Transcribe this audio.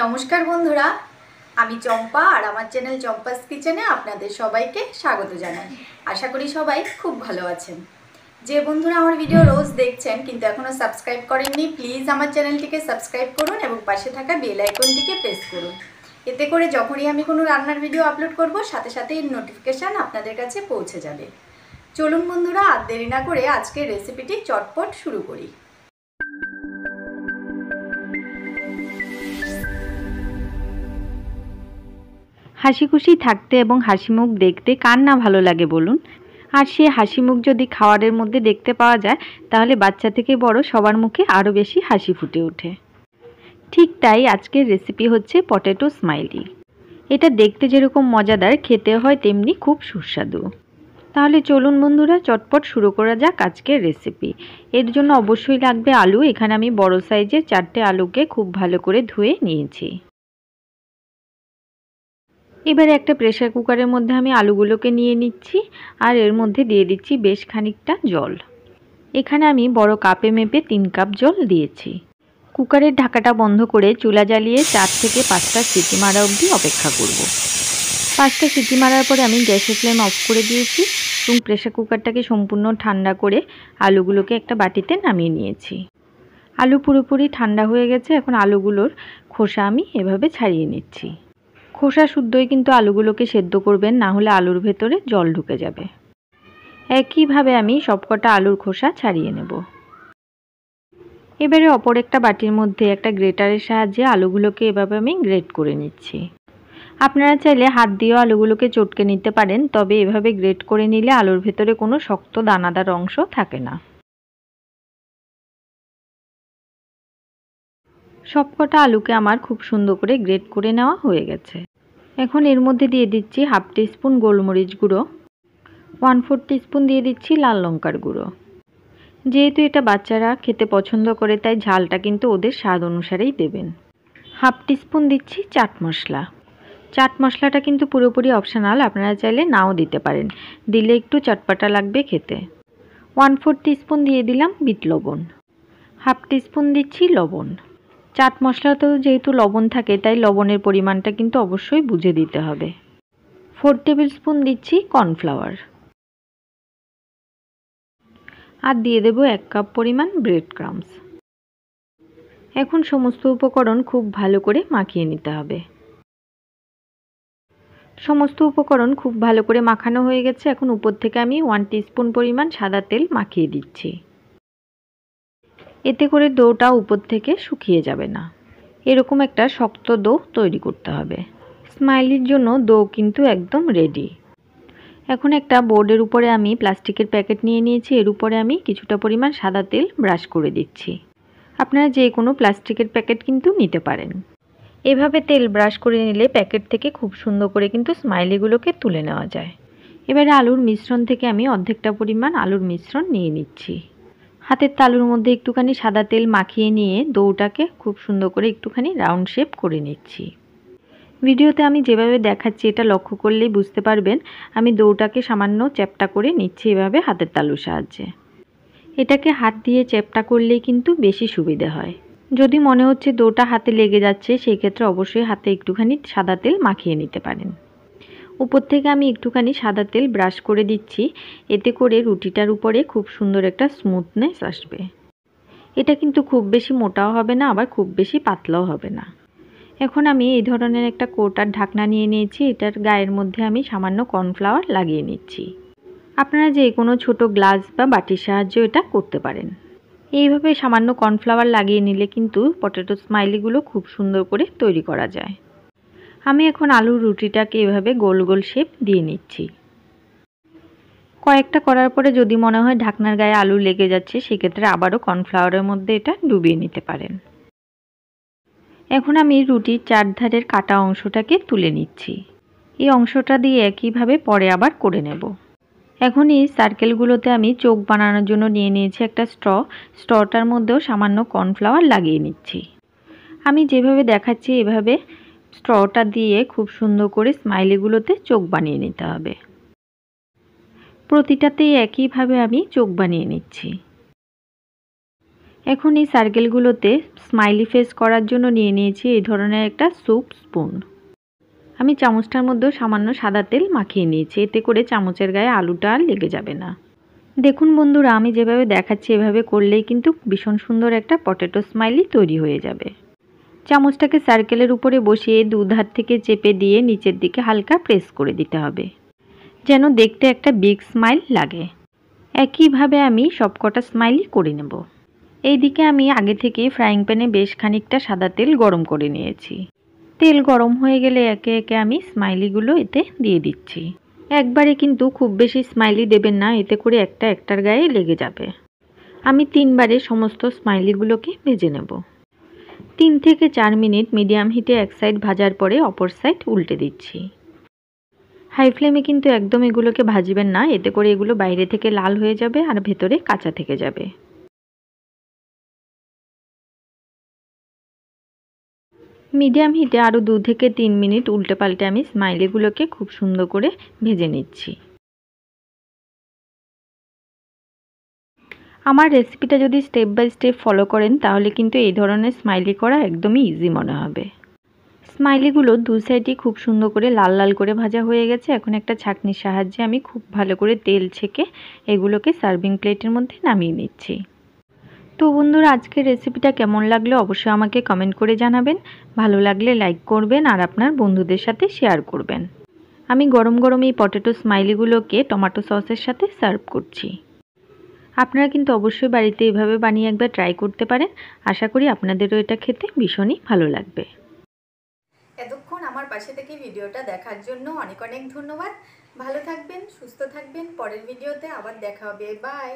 নমস্কার বন্ধুরা আমি চম্পা আর আমার চ্যানেল চম্পাস কিচেনে আপনাদের সবাইকে স্বাগত জানাই আশা করি সবাই খুব ভালো আছেন যে বন্ধুরা আমার ভিডিও রোজ দেখছেন কিন্তু এখনও সাবস্ক্রাইব করেননি প্লিজ আমার চ্যানেলটিকে সাবস্ক্রাইব করুন এবং পাশে থাকা বেল আইকনটিকে প্রেস করুন এতে করে যখনই আমি কোনো রান্নার ভিডিও আপলোড করব সাথে সাথে এর নোটিফিকেশান আপনাদের কাছে পৌঁছে যাবে চলুন বন্ধুরা আর দেরি না করে আজকের রেসিপিটি চটপট শুরু করি হাসি খুশি থাকতে এবং হাসি মুখ দেখতে কার না ভালো লাগে বলুন আর সে হাসি মুখ যদি খাওয়ারের মধ্যে দেখতে পাওয়া যায় তাহলে বাচ্চা থেকে বড় সবার মুখে আরও বেশি হাসি ফুটে ওঠে ঠিক তাই আজকের রেসিপি হচ্ছে পটেটো স্মাইলি এটা দেখতে যেরকম মজাদার খেতে হয় তেমনি খুব সুস্বাদু তাহলে চলুন বন্ধুরা চটপট শুরু করা যাক আজকের রেসিপি এর জন্য অবশ্যই লাগবে আলু এখানে আমি বড় সাইজের চারটে আলুকে খুব ভালো করে ধুয়ে নিয়েছি এবারে একটা প্রেশার কুকারের মধ্যে আমি আলুগুলোকে নিয়ে নিচ্ছি আর এর মধ্যে দিয়ে দিচ্ছি বেশ খানিকটা জল এখানে আমি বড় কাপে মেপে তিন কাপ জল দিয়েছি কুকারের ঢাকাটা বন্ধ করে চুলা জ্বালিয়ে চার থেকে পাঁচটা সিটি মারা অবধি অপেক্ষা করব। পাঁচটা সিটি মারার পরে আমি গ্যাসের ফ্লেম অফ করে দিয়েছি এবং প্রেশার কুকারটাকে সম্পূর্ণ ঠান্ডা করে আলুগুলোকে একটা বাটিতে নামিয়ে নিয়েছি আলু পুরোপুরি ঠান্ডা হয়ে গেছে এখন আলুগুলোর খোসা আমি এভাবে ছাড়িয়ে নিচ্ছি খোসা শুদ্ধই কিন্তু আলুগুলোকে সেদ্ধ করবেন না হলে আলুর ভেতরে জল ঢুকে যাবে একইভাবে আমি সবকটা আলুর খোসা ছাড়িয়ে নেব এবারে অপর একটা বাটির মধ্যে একটা গ্রেটারের সাহায্যে আলুগুলোকে এভাবে আমি গ্রেট করে নিচ্ছি আপনারা চাইলে হাত দিয়েও আলুগুলোকে চটকে নিতে পারেন তবে এভাবে গ্রেট করে নিলে আলুর ভেতরে কোনো শক্ত দানাদার অংশ থাকে না সবকটা আলুকে আমার খুব সুন্দর করে গ্রেট করে নেওয়া হয়ে গেছে এখন এর মধ্যে দিয়ে দিচ্ছি হাফ স্পুন গোলমরিচ গুঁড়ো ওয়ান ফোর স্পুন দিয়ে দিচ্ছি লাল লঙ্কার গুঁড়ো যেহেতু এটা বাচ্চারা খেতে পছন্দ করে তাই ঝালটা কিন্তু ওদের স্বাদ অনুসারেই দেবেন হাফ স্পুন দিচ্ছি চাট মশলা চাট মশলাটা কিন্তু পুরোপুরি অপশনাল আপনারা চাইলে নাও দিতে পারেন দিলে একটু চটপাটা লাগবে খেতে ওয়ান ফোর স্পুন দিয়ে দিলাম বিট লবণ হাফ স্পুন দিচ্ছি লবণ চাট মশলাতেও যেহেতু লবণ থাকে তাই লবণের পরিমাণটা কিন্তু অবশ্যই বুঝে দিতে হবে ফোর টেবিল স্পুন দিচ্ছি কর্নফ্লাওয়ার আর দিয়ে দেব এক কাপ পরিমাণ ব্রেড ক্রামস এখন সমস্ত উপকরণ খুব ভালো করে মাখিয়ে নিতে হবে সমস্ত উপকরণ খুব ভালো করে মাখানো হয়ে গেছে এখন উপর থেকে আমি ওয়ান স্পুন পরিমাণ সাদা তেল মাখিয়ে দিচ্ছি এতে করে দোটা উপর থেকে শুকিয়ে যাবে না এরকম একটা শক্ত দো তৈরি করতে হবে স্মাইলির জন্য দো কিন্তু একদম রেডি এখন একটা বোর্ডের উপরে আমি প্লাস্টিকের প্যাকেট নিয়ে নিয়েছি এর উপরে আমি কিছুটা পরিমাণ সাদা তেল ব্রাশ করে দিচ্ছি আপনারা যে কোনো প্লাস্টিকের প্যাকেট কিন্তু নিতে পারেন এভাবে তেল ব্রাশ করে নিলে প্যাকেট থেকে খুব সুন্দর করে কিন্তু স্মাইলিগুলোকে তুলে নেওয়া যায় এবারে আলুর মিশ্রণ থেকে আমি অর্ধেকটা পরিমাণ আলুর মিশ্রণ নিয়ে নিচ্ছি হাতের তালুর মধ্যে একটুখানি সাদা তেল মাখিয়ে নিয়ে দৌটাকে খুব সুন্দর করে একটুখানি রাউন্ড শেপ করে নিচ্ছি ভিডিওতে আমি যেভাবে দেখাচ্ছি এটা লক্ষ্য করলেই বুঝতে পারবেন আমি দৌটাকে সামান্য চ্যাপটা করে নিচ্ছি এভাবে হাতের তালুর সাহায্যে এটাকে হাত দিয়ে চ্যাপটা করলেই কিন্তু বেশি সুবিধে হয় যদি মনে হচ্ছে দৌটা হাতে লেগে যাচ্ছে সেই ক্ষেত্রে অবশ্যই হাতে একটুখানি সাদা তেল মাখিয়ে নিতে পারেন উপর থেকে আমি একটুখানি সাদা তেল ব্রাশ করে দিচ্ছি এতে করে রুটিটার উপরে খুব সুন্দর একটা স্মুথনেস আসবে এটা কিন্তু খুব বেশি মোটাও হবে না আবার খুব বেশি পাতলাও হবে না এখন আমি এই ধরনের একটা কোটার ঢাকনা নিয়ে নিয়েছি এটার গায়ের মধ্যে আমি সামান্য কর্নফ্লাওয়ার লাগিয়ে নিচ্ছি আপনারা যে কোনো ছোট গ্লাস বা বাটির সাহায্য এটা করতে পারেন এইভাবে সামান্য কর্নফ্লাওয়ার লাগিয়ে নিলে কিন্তু পটেটো স্মাইলিগুলো খুব সুন্দর করে তৈরি করা যায় আমি এখন আলুর রুটিটাকে এভাবে গোল গোল শেপ দিয়ে নিচ্ছি কয়েকটা করার পরে যদি মনে হয় ঢাকনার গায়ে আলু লেগে যাচ্ছে সেক্ষেত্রে আবারও কর্নফ্লাওয়ারের মধ্যে এটা ডুবিয়ে নিতে পারেন এখন আমি রুটির চারধারের কাটা অংশটাকে তুলে নিচ্ছি এই অংশটা দিয়ে একইভাবে পরে আবার করে নেব এখন এই সার্কেলগুলোতে আমি চোখ বানানোর জন্য নিয়ে নিয়েছি একটা স্ট্র স্ট্রটার মধ্যেও সামান্য কর্নফ্লাওয়ার লাগিয়ে নিচ্ছি আমি যেভাবে দেখাচ্ছি এভাবে স্ট্রটা দিয়ে খুব সুন্দর করে স্মাইলিগুলোতে চোখ বানিয়ে নিতে হবে প্রতিটাতেই একইভাবে আমি চোখ বানিয়ে নিচ্ছি এখন এই সার্কেলগুলোতে স্মাইলি ফেস করার জন্য নিয়ে নিয়েছি এই ধরনের একটা স্যুপ স্পুন আমি চামচটার মধ্যে সামান্য সাদা তেল মাখিয়ে নিয়েছি এতে করে চামচের গায়ে আলুটা আর লেগে যাবে না দেখুন বন্ধুরা আমি যেভাবে দেখাচ্ছি এভাবে করলেই কিন্তু ভীষণ সুন্দর একটা পটেটো স্মাইলি তৈরি হয়ে যাবে চামচটাকে সার্কেলের উপরে বসিয়ে দুধার থেকে চেপে দিয়ে নিচের দিকে হালকা প্রেস করে দিতে হবে যেন দেখতে একটা বিগ স্মাইল লাগে একইভাবে আমি সবকটা স্মাইলই করে নেব এই দিকে আমি আগে থেকে ফ্রাইং প্যানে বেশ খানিকটা সাদা তেল গরম করে নিয়েছি তেল গরম হয়ে গেলে একে একে আমি স্মাইলিগুলো এতে দিয়ে দিচ্ছি একবারে কিন্তু খুব বেশি স্মাইলি দেবেন না এতে করে একটা একটার গায়ে লেগে যাবে আমি তিনবারে সমস্ত স্মাইলিগুলোকে ভেজে নেব তিন থেকে চার মিনিট মিডিয়াম হিটে এক সাইড ভাজার পরে অপর সাইড উল্টে দিচ্ছি হাই ফ্লেমে কিন্তু একদম এগুলোকে ভাজবেন না এতে করে এগুলো বাইরে থেকে লাল হয়ে যাবে আর ভেতরে কাঁচা থেকে যাবে মিডিয়াম হিটে আরও দু থেকে তিন মিনিট উল্টে পাল্টে আমি স্মাইলিগুলোকে খুব সুন্দর করে ভেজে নিচ্ছি আমার রেসিপিটা যদি স্টেপ বাই স্টেপ ফলো করেন তাহলে কিন্তু এই ধরনের স্মাইলি করা একদমই ইজি মনে হবে স্মাইলিগুলো দু সাইডই খুব সুন্দর করে লাল লাল করে ভাজা হয়ে গেছে এখন একটা ছাঁকনির সাহায্যে আমি খুব ভালো করে তেল ছেঁকে এগুলোকে সার্ভিং প্লেটের মধ্যে নামিয়ে নিচ্ছি তো বন্ধুরা আজকের রেসিপিটা কেমন লাগলো অবশ্যই আমাকে কমেন্ট করে জানাবেন ভালো লাগলে লাইক করবেন আর আপনার বন্ধুদের সাথে শেয়ার করবেন আমি গরম গরম এই পটেটো স্মাইলিগুলোকে টমেটো সসের সাথে সার্ভ করছি আপনারা কিন্তু অবশ্যই বাড়িতে এভাবে বানিয়ে একবার ট্রাই করতে পারেন আশা করি আপনাদেরও এটা খেতে ভীষণই ভালো লাগবে এতক্ষণ আমার পাশে থেকে ভিডিওটা দেখার জন্য অনেক অনেক ধন্যবাদ ভালো থাকবেন সুস্থ থাকবেন পরের ভিডিওতে আবার দেখা হবে বাই